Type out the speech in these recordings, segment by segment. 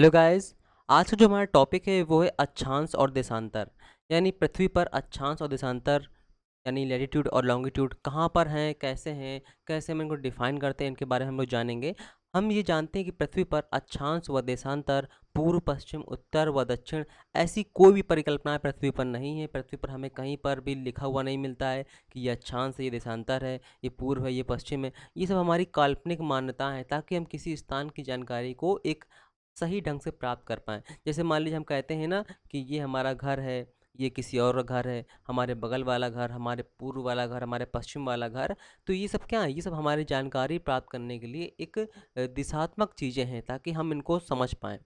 hello guys आज का जो हमारा टॉपिक है वो है अच्छांश और देशांतर यानी पृथ्वी पर अच्छांश और देशांतर यानी लेटीट्यूड और लॉन्गिट्यूड कहाँ पर हैं कैसे हैं कैसे हम इनको डिफाइन करते हैं इनके बारे में हम लोग जानेंगे हम ये जानते हैं कि पृथ्वी पर अच्छांश व देशांतर पूर्व पश्चिम उत्तर व दक्षिण ऐसी कोई भी परिकल्पनाएं पृथ्वी पर नहीं है पृथ्वी पर हमें कहीं पर भी लिखा हुआ नहीं मिलता है कि ये अच्छांश है ये देशांतर है ये पूर्व है ये पश्चिम है ये सब हमारी काल्पनिक मान्यता है ताकि हम किसी स्थान की जानकारी को एक सही ढंग से प्राप्त कर पाएँ जैसे मान लीजिए हम कहते हैं ना कि ये हमारा घर है ये किसी और घर है हमारे बगल वाला घर हमारे पूर्व वाला घर हमारे पश्चिम वाला घर तो ये सब क्या है ये सब हमारी जानकारी प्राप्त करने के लिए एक दिशात्मक चीज़ें हैं ताकि हम इनको समझ पाएँ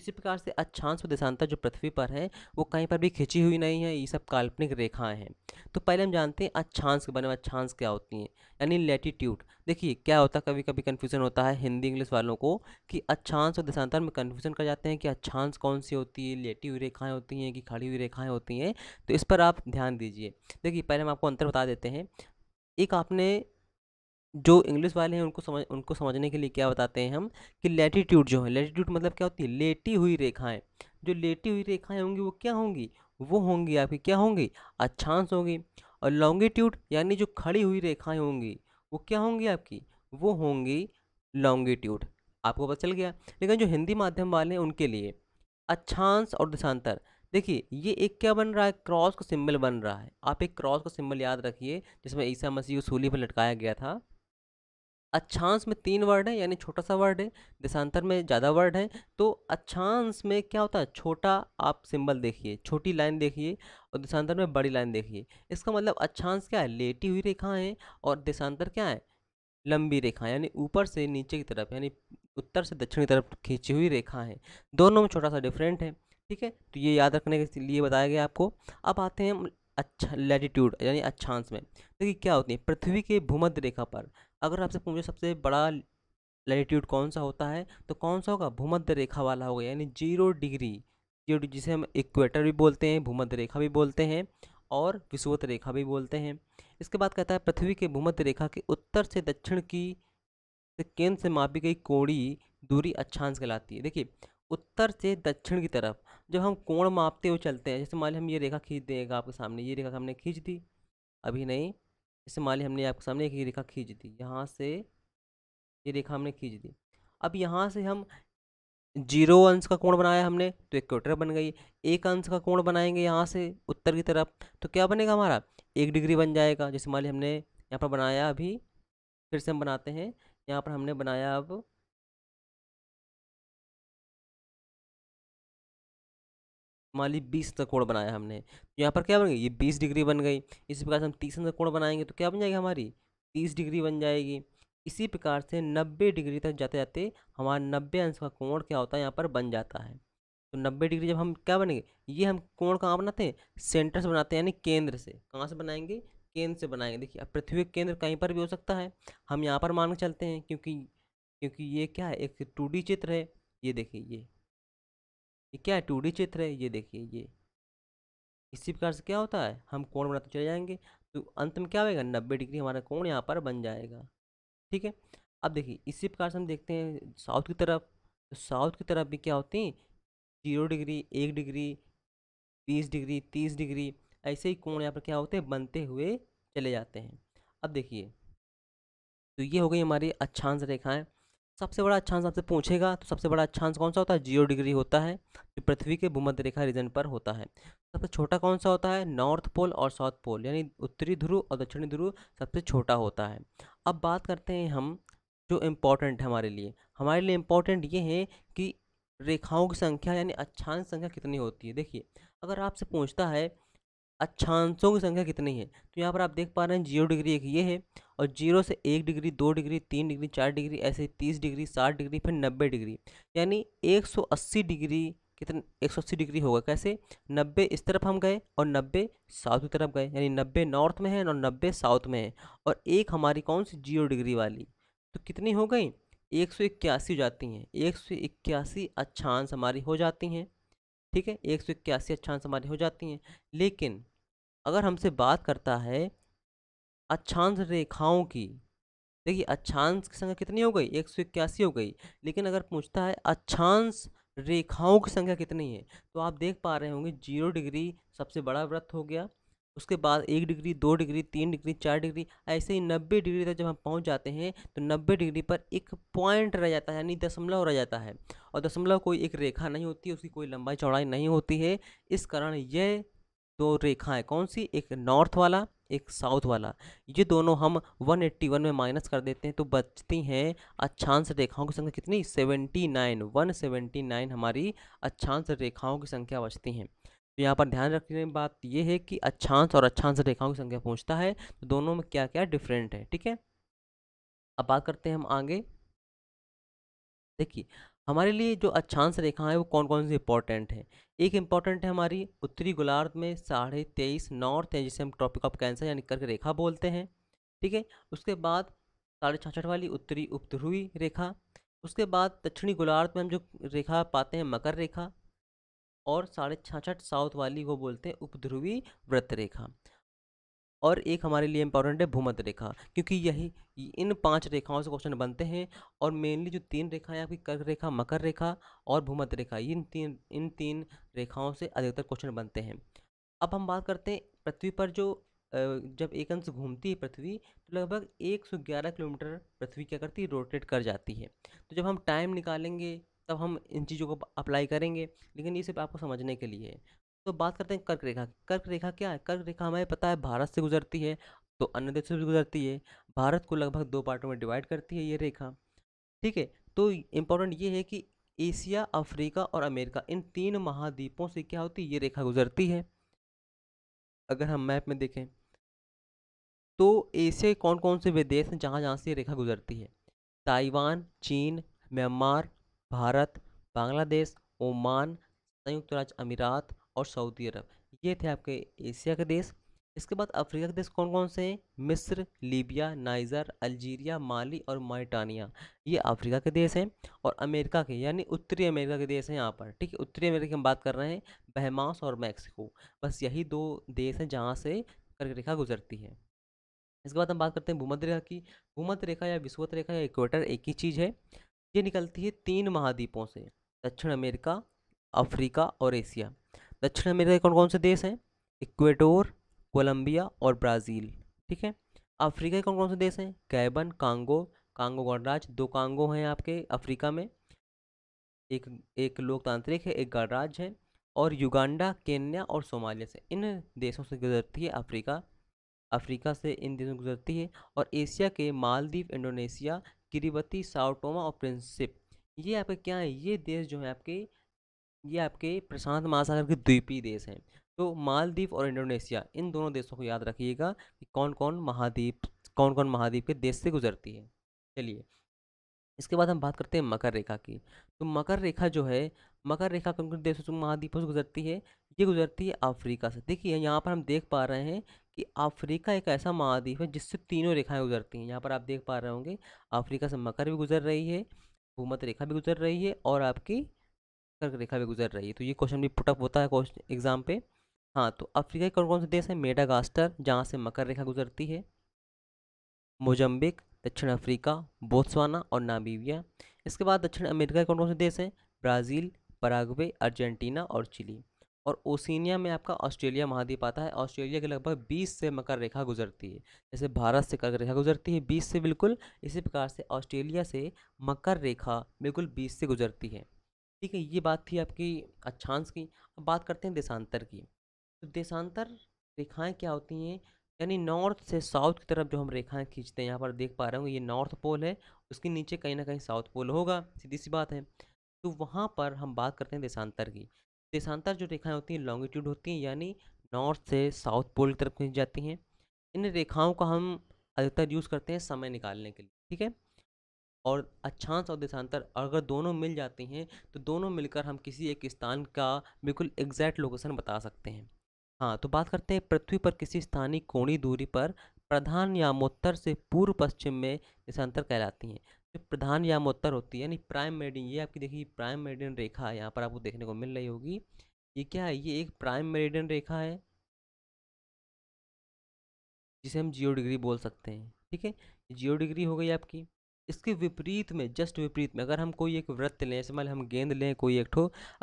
इसी प्रकार से अच्छांश देशांतर जो पृथ्वी पर है वो कहीं पर भी खिंची हुई नहीं है ये सब काल्पनिक रेखाएं हैं तो पहले हम जानते हैं अच्छांश के बारे में अच्छांश क्या होती हैं यानी लेटीट्यूड देखिए क्या होता है कभी कभी कन्फ्यूज़न होता है हिंदी इंग्लिश वालों को कि अच्छांश और देशांतर में कन्फ्यूज़न कर जाते हैं कि अच्छांश कौन सी होती है लेटी हुई रेखाएँ होती हैं कि खड़ी हुई रेखाएँ होती हैं तो इस पर आप ध्यान दीजिए देखिए पहले हम आपको अंतर बता देते हैं एक आपने जो इंग्लिश वाले हैं उनको समझ उनको समझने के लिए क्या बताते हैं हम कि लेटीट्यूड जो है लेटीट्यूड मतलब क्या होती है लेटी हुई रेखाएं जो लेटी हुई रेखाएं होंगी वो क्या होंगी वो होंगी आपकी क्या होंगी अच्छांश होंगी और लॉन्गीट्यूड यानी जो खड़ी हुई रेखाएं होंगी वो क्या होंगी आपकी वो होंगी लॉन्गीट्यूड आपको पता चल गया लेकिन जो हिंदी माध्यम वाले हैं उनके लिए अच्छांश और दशांतर देखिए ये एक क्या बन रहा है क्रॉस का सिंबल बन रहा है आप एक क्रॉस का सिंबल याद रखिए जिसमें ईसा मसीह को सूली पर लटकाया गया था अच्छांश में तीन वर्ड है यानी छोटा सा वर्ड है देशांतर में ज़्यादा वर्ड है तो अच्छांश में क्या होता है छोटा आप सिंबल देखिए छोटी लाइन देखिए और देशांतर में बड़ी लाइन देखिए इसका मतलब अच्छांश क्या है लेटी हुई रेखा है और देशांतर क्या है लंबी रेखा यानी ऊपर से नीचे की तरफ यानी उत्तर से दक्षिण की तरफ खींची हुई रेखा है दोनों में छोटा सा डिफरेंट है ठीक है तो ये याद रखने के लिए बताया गया आपको अब आते हैं अच्छा लैटिट्यूड यानी अच्छांश में देखिए क्या होती है पृथ्वी के भूमध्य रेखा पर अगर आपसे पूछे सबसे बड़ा लैटिट्यूड कौन सा होता है तो कौन सा होगा भूमध्य रेखा वाला होगा यानी जीरो डिग्री जीरो जिसे हम इक्वेटर भी बोलते हैं भूमध्य रेखा भी बोलते हैं और विश्वत रेखा भी बोलते हैं इसके बाद कहता है पृथ्वी के भूमध्य रेखा के उत्तर से दक्षिण की से केंद्र से मापी गई कोड़ी दूरी अच्छांश कहलाती है देखिए उत्तर से दक्षिण की तरफ जब हम कोण मापते हुए चलते हैं जैसे मान लीजिए हम ये रेखा खींच देगा आपके सामने ये रेखा हमने खींच दी अभी नहीं जैसे मान लीजिए हमने आपके सामने एक रेखा खींच दी यहाँ से ये रेखा हमने खींच दी अब यहाँ से हम जीरो अंश का कोण बनाया हमने तो एक क्वेटर बन गई एक अंश का कोण बनाएंगे यहाँ से उत्तर की तरफ तो क्या बनेगा हमारा एक डिग्री बन जाएगा जैसे मान लीजिए हमने यहाँ पर बनाया अभी फिर से हम बनाते हैं यहाँ पर हमने बनाया अब मान ली बीस का कोण बनाया हमने तो यहाँ पर क्या बन गई ये बीस डिग्री बन गई इसी प्रकार से हम तीस का कोण बनाएंगे तो क्या बन जाएगी हमारी तीस डिग्री बन जाएगी इसी प्रकार से नब्बे डिग्री तक जाते जाते हमारा नब्बे अंश का कोण क्या होता है यहाँ पर बन जाता है तो नब्बे डिग्री जब हम क्या बनेंगे ये हम कोण कहाँ बनाते हैं सेंटर से बनाते हैं यानी केंद्र से कहाँ से बनाएंगे केंद्र से बनाएंगे देखिए अब पृथ्वी का केंद्र कहीं पर भी हो सकता है हम यहाँ पर मान के चलते हैं क्योंकि क्योंकि ये क्या है एक टू चित्र है ये देखिए ये ये क्या है टू चित्र है ये देखिए ये इसी प्रकार से क्या होता है हम कोण बनाते तो चले जाएंगे तो अंत में क्या होगा नब्बे डिग्री हमारा कोण यहाँ पर बन जाएगा ठीक है अब देखिए इसी प्रकार से हम देखते हैं साउथ की तरफ तो साउथ की तरफ भी क्या होती हैं जीरो डिग्री एक डिग्री बीस डिग्री तीस डिग्री ऐसे ही कोण यहाँ पर क्या होते हैं बनते हुए चले जाते हैं अब देखिए तो ये हो गई हमारी अच्छांश रेखाएँ सबसे बड़ा अच्छांश आपसे पूछेगा तो सबसे बड़ा अच्छांश कौन सा होता है जीरो डिग्री होता है जो पृथ्वी के भूमध्य रेखा रीजन पर होता है सबसे छोटा कौन सा होता है नॉर्थ पोल और साउथ पोल यानी उत्तरी ध्रुव और दक्षिणी ध्रुव सबसे छोटा होता है अब बात करते हैं हम जो इम्पोर्टेंट है हमारे लिए हमारे लिए इम्पोर्टेंट ये है कि रेखाओं की संख्या यानी अच्छांश संख्या कितनी होती है देखिए अगर आपसे पूछता है अच्छांशों की संख्या कितनी है तो यहाँ पर आप देख पा रहे हैं जीरो डिग्री एक ये है और जीरो से एक डिग्री दो डिग्री तीन डिग्री चार डिग्री ऐसे तीस डिग्री साठ डिग्री फिर नब्बे डिग्री यानी एक सौ अस्सी डिग्री कितना एक सौ अस्सी डिग्री होगा कैसे नब्बे इस तरफ हम गए और नब्बे साउथ की तरफ गए यानी नब्बे नॉर्थ में है और नब्बे साउथ में है और एक हमारी कौन सी जीरो डिग्री वाली तो कितनी हो गई एक सौ इक्यासी हो जाती हैं एक सौ इक्यासी अच्छांश हमारी हो जाती हैं ठीक है एक सौ इक्यासी अच्छांश हमारी हो जाती हैं लेकिन अगर हमसे बात करता है अक्षांश रेखाओं की देखिए अक्षांश की संख्या कितनी हो गई एक सौ इक्यासी हो गई लेकिन अगर पूछता है अक्षांश रेखाओं की संख्या कितनी है तो आप देख पा रहे होंगे जीरो डिग्री सबसे बड़ा व्रत हो गया उसके बाद एक डिग्री दो डिग्री तीन डिग्री चार डिग्री ऐसे ही नब्बे डिग्री तक जब हम पहुंच जाते हैं तो नब्बे डिग्री पर एक पॉइंट रह जाता है यानी दशमलव रह जाता है और दशमलव कोई एक रेखा नहीं होती उसकी कोई लंबाई चौड़ाई नहीं होती है इस कारण यह दो रेखाएं कौन सी एक नॉर्थ वाला एक साउथ वाला ये दोनों हम 181 में माइनस कर देते हैं तो बचती हैं अच्छांश रेखाओं की संख्या कितनी 79 179 हमारी अच्छांश रेखाओं की संख्या बचती हैं तो यहाँ पर ध्यान रखने की बात ये है कि अच्छांश और अच्छांश रेखाओं की संख्या पूछता है तो दोनों में क्या क्या डिफरेंट है ठीक है अब बात करते हैं हम आगे देखिए हमारे लिए जो अक्षांश रेखाएं वो कौन कौन सी इंपॉर्टेंट हैं एक इंपॉर्टेंट है हमारी उत्तरी गोलार्ध में साढ़े तेईस नॉर्थ है जिसे हम ट्रॉपिक ऑफ कैंसर यानी कर्क रेखा बोलते हैं ठीक है उसके बाद साढ़े छाछठ वाली उत्तरी उपध्रुवी रेखा उसके बाद दक्षिणी गोलार्ध में हम जो रेखा पाते हैं मकर रेखा और साढ़े छाछठ साउथ वाली वो बोलते हैं उपध्रुवी व्रत रेखा और एक हमारे लिए इंपॉर्टेंट है भूमध्य रेखा क्योंकि यही इन पांच रेखाओं से क्वेश्चन बनते हैं और मेनली जो तीन रेखाएं आपकी कर्क रेखा मकर रेखा और भूमध्य रेखा इन तीन इन तीन रेखाओं से अधिकतर क्वेश्चन बनते हैं अब हम बात करते हैं पृथ्वी पर जो जब एक अंश घूमती है पृथ्वी तो लगभग 111 किलोमीटर पृथ्वी क्या करती है रोटेट कर जाती है तो जब हम टाइम निकालेंगे तब हम इन चीज़ों को अप्लाई करेंगे लेकिन ये सिर्फ आपको समझने के लिए है तो बात करते हैं कर्क रेखा कर्क रेखा क्या है कर्क रेखा हमें पता है भारत से गुजरती है तो अन्य देशों से गुजरती है भारत को लगभग दो पार्टों में डिवाइड करती है ये रेखा ठीक है तो इम्पोर्टेंट ये है कि एशिया अफ्रीका और अमेरिका इन तीन महाद्वीपों से क्या होती है ये रेखा गुजरती है अगर हम मैप में देखें तो एशिया कौन कौन से वे देश हैं जहाँ जहाँ से ये रेखा गुजरती है ताइवान चीन म्यांमार भारत बांग्लादेश ओमान संयुक्त राज्य अमीरात और सऊदी अरब ये थे आपके एशिया के देश इसके बाद अफ्रीका के देश कौन कौन से हैं मिस्र लीबिया नाइजर अल्जीरिया माली और माइटानिया ये अफ्रीका के देश हैं और अमेरिका के यानी उत्तरी अमेरिका के देश हैं यहाँ पर ठीक है उत्तरी अमेरिका की हम बात कर रहे हैं बहमास और मैक्सिको बस यही दो देश हैं जहाँ से कर्क रेखा गुजरती है इसके बाद हम बात करते हैं भूमध्य रेखा की भूमध्य रेखा या विश्वत रेखा या इक्वेटर एक ही चीज़ है ये निकलती है तीन महाद्वीपों से दक्षिण अमेरिका अफ्रीका और एशिया दक्षिण अमेरिका के कौन कौन से देश हैं इक्वेडोर कोलंबिया और ब्राज़ील ठीक है अफ्रीका के कौन कौन से देश हैं कैबन कांगो कांगो गणराज दो कांगो हैं आपके अफ्रीका में एक एक लोकतांत्रिक है एक गणराज है और युगांडा केन्या और सोमालिया से इन देशों से गुजरती है अफ्रीका अफ्रीका से इन देशों से गुजरती है और एशिया के मालदीव इंडोनेशिया किरीबती साउटोमा और प्रिंसिप ये आपके क्या है ये देश जो है आपके ये आपके प्रशांत महासागर के द्वीपीय देश हैं तो मालदीव और इंडोनेशिया इन दोनों देशों को याद रखिएगा कि कौन कौन महाद्वीप कौन कौन महाद्वीप के देश से गुजरती है चलिए इसके बाद हम बात करते हैं मकर रेखा की तो मकर रेखा जो है मकर रेखा कौन कौन देशों से महाद्वीपों से गुजरती है ये गुजरती है अफ्रीका से देखिए यहाँ पर हम देख पा रहे हैं कि अफ्रीका एक ऐसा महाद्वीप है जिससे तीनों रेखाएँ गुजरती हैं यहाँ पर आप देख पा रहे होंगे अफ्रीका से मकर भी गुजर रही है भूमत रेखा भी गुजर रही है और आपकी कर्क रेखा भी गुजर रही है तो ये क्वेश्चन भी पुटअप होता है क्वेश्चन एग्जाम पे हाँ तो अफ्रीका के कौन कौन से देश हैं मेडागास्टर जहाँ से मकर रेखा गुजरती है मोजम्बिक दक्षिण अफ्रीका बोत्सवाना और नामीबिया इसके बाद दक्षिण अमेरिका के कौन कौन से देश हैं ब्राज़ील पराग्वे अर्जेंटीना और चिली और ओसिनिया में आपका ऑस्ट्रेलिया महाद्वीप आता है ऑस्ट्रेलिया के लगभग 20 से मकर रेखा गुजरती है जैसे भारत से कर्क रेखा गुजरती है 20 से बिल्कुल इसी प्रकार से ऑस्ट्रेलिया से मकर रेखा बिल्कुल 20 से गुजरती है ठीक है ये बात थी आपकी अच्छांश की अब बात करते हैं देशांतर की तो देशांतर रेखाएं क्या होती हैं यानी नॉर्थ से साउथ की तरफ जो हम रेखाएं खींचते हैं यहाँ पर देख पा रहे होंगे ये नॉर्थ पोल है उसके नीचे कहीं ना कहीं साउथ पोल होगा सीधी सी बात है तो वहाँ पर हम बात करते हैं देशांतर की देशांतर जो रेखाएँ होती हैं लॉन्गिट्यूड होती हैं यानी नॉर्थ से साउथ पोल की तरफ खींच जाती हैं इन रेखाओं का हम अधिकतर यूज़ करते हैं समय निकालने के लिए ठीक है और अक्षांश और देशांतर अगर दोनों मिल जाते हैं तो दोनों मिलकर हम किसी एक स्थान का बिल्कुल एग्जैक्ट लोकेशन बता सकते हैं हाँ तो बात करते हैं पृथ्वी पर किसी स्थानीय कोणी दूरी पर प्रधान यामोत्तर से पूर्व पश्चिम में देशांतर कहलाती हैं जो प्रधान यामोत्तर होती है यानी प्राइम मेडियन ये आपकी देखिए प्राइम मेडियन रेखा है यहाँ पर आपको देखने को मिल रही होगी ये क्या है ये एक प्राइम मेडियन रेखा है जिसे हम जियो डिग्री बोल सकते हैं ठीक है जियो डिग्री हो गई आपकी इसके विपरीत में जस्ट विपरीत में अगर हम कोई एक वृत्त लें इसमें हम गेंद लें कोई एक ठो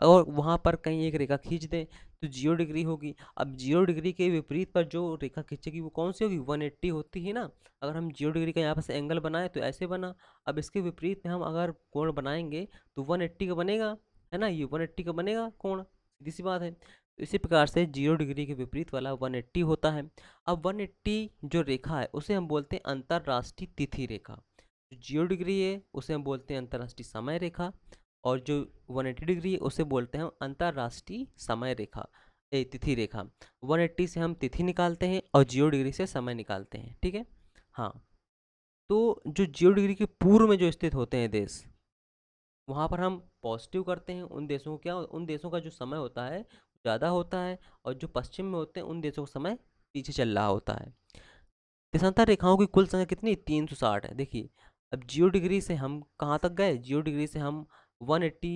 और वहाँ पर कहीं एक रेखा खींच दें तो जीरो डिग्री होगी अब जीरो डिग्री के विपरीत पर जो रेखा खींचेगी वो कौन सी होगी वन एट्टी होती है ना अगर हम जीरो डिग्री का यहाँ पर से एंगल बनाएं तो ऐसे बना अब इसके विपरीत में हम अगर कोण बनाएंगे तो वन एट्टी का बनेगा है ना ये वन एट्टी का बनेगा कोण सीधी सी बात है तो इसी प्रकार से जीरो डिग्री के विपरीत वाला एट्टी होता है अब एट्टी जो रेखा है उसे हम बोलते हैं अंतर्राष्ट्रीय तिथि रेखा जो जियो डिग्री है उसे हम बोलते हैं अंतर्राष्ट्रीय समय रेखा और जो 180 डिग्री है उसे बोलते हैं अंतर्राष्ट्रीय समय रेखा ए तिथि रेखा 180 से हम तिथि निकालते हैं और जियो डिग्री से समय निकालते हैं ठीक है हाँ तो जो जियो डिग्री के पूर्व में जो स्थित होते हैं देश वहाँ पर हम पॉजिटिव करते हैं उन देशों को क्या उन देशों का जो समय होता है ज़्यादा होता है और जो पश्चिम में होते हैं उन देशों का समय पीछे चल रहा होता है देशांतर रेखाओं की कुल संख्या कितनी तीन सौ साठ है देखिए अब जियो डिग्री से हम कहाँ तक गए जियो डिग्री से हम 180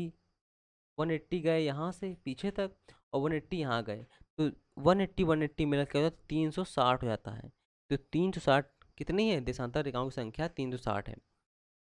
180 गए यहाँ से पीछे तक और 180 यहाँ गए तो 180 180 मिला क्या होता है साठ हो जाता है तो 360 कितनी है देशांतर रेखाओं की संख्या 360 है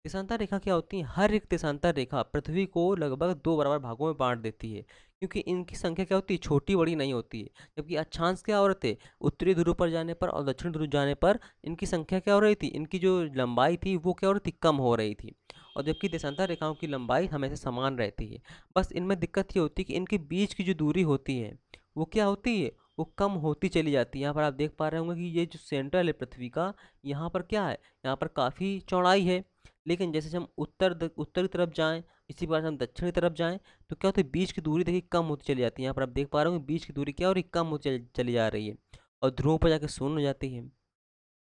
देशांतर रेखा क्या होती है हर एक देशांतर रेखा पृथ्वी को लगभग दो बराबर भागों में बांट देती है क्योंकि इनकी संख्या क्या होती है छोटी बड़ी नहीं होती है जबकि अक्षांश क्या हो रहे थे उत्तरी ध्रुव पर जाने पर और दक्षिण ध्रुव जाने पर इनकी संख्या क्या हो रही थी इनकी जो लंबाई थी वो क्या हो रही थी कम हो रही थी और जबकि देशांतर रेखाओं की लंबाई हमेशा समान रहती है बस इनमें दिक्कत ये होती है कि इनके बीच की जो दूरी होती है वो क्या होती है वो कम होती चली जाती है यहाँ पर आप देख पा रहे होंगे कि ये जो सेंट्रल है पृथ्वी का यहाँ पर क्या है यहाँ पर काफ़ी चौड़ाई है लेकिन जैसे हम उत्तर उत्तर की तरफ जाएँ इसी प्रकार हम दक्षिण की तरफ जाएँ तो क्या होता है बीच की दूरी देखिए कम होती चली जाती है यहाँ पर आप देख पा रहे हो बीच की दूरी क्या और ये कम होती चली जा रही है और ध्रुवों पर जाकर शून्य हो जाती है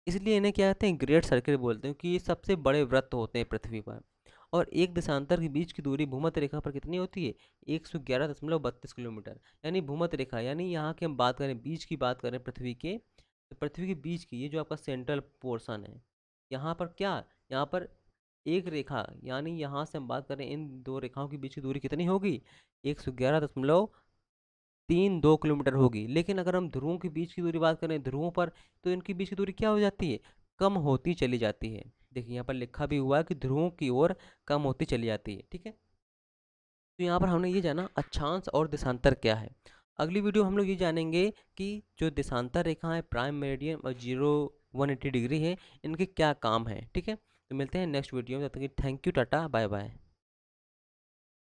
इसलिए इन्हें क्या कहते हैं ग्रेट सर्किल बोलते हैं कि ये सबसे बड़े व्रत होते हैं पृथ्वी पर और एक दिशांतर के बीच की दूरी भूमध्य रेखा पर कितनी होती है एक सौ ग्यारह दशमलव बत्तीस किलोमीटर यानी भूमध्य रेखा यानी यहाँ की हम बात करें बीच की बात करें पृथ्वी के तो पृथ्वी के बीच की ये जो आपका सेंट्रल पोर्सन है यहाँ पर क्या यहाँ पर एक रेखा यानी यहाँ से हम बात करें इन दो रेखाओं के बीच की दूरी कितनी होगी एक सौ ग्यारह दशमलव तीन दो किलोमीटर होगी लेकिन अगर हम ध्रुवों के बीच की दूरी बात करें ध्रुवों पर तो इनके बीच की दूरी क्या हो जाती है कम होती चली जाती है देखिए यहाँ पर लिखा भी हुआ है कि ध्रुवों की ओर कम होती चली जाती है ठीक है तो यहाँ पर हमने ये जाना अच्छांश और देशांतर क्या है अगली वीडियो हम लोग ये जानेंगे कि जो देशांतर रेखा है प्राइम मेडियम और जीरो वन एट्टी डिग्री है इनके क्या काम है ठीक है तो मिलते हैं नेक्स्ट वीडियो में तब तक thank you tata bye bye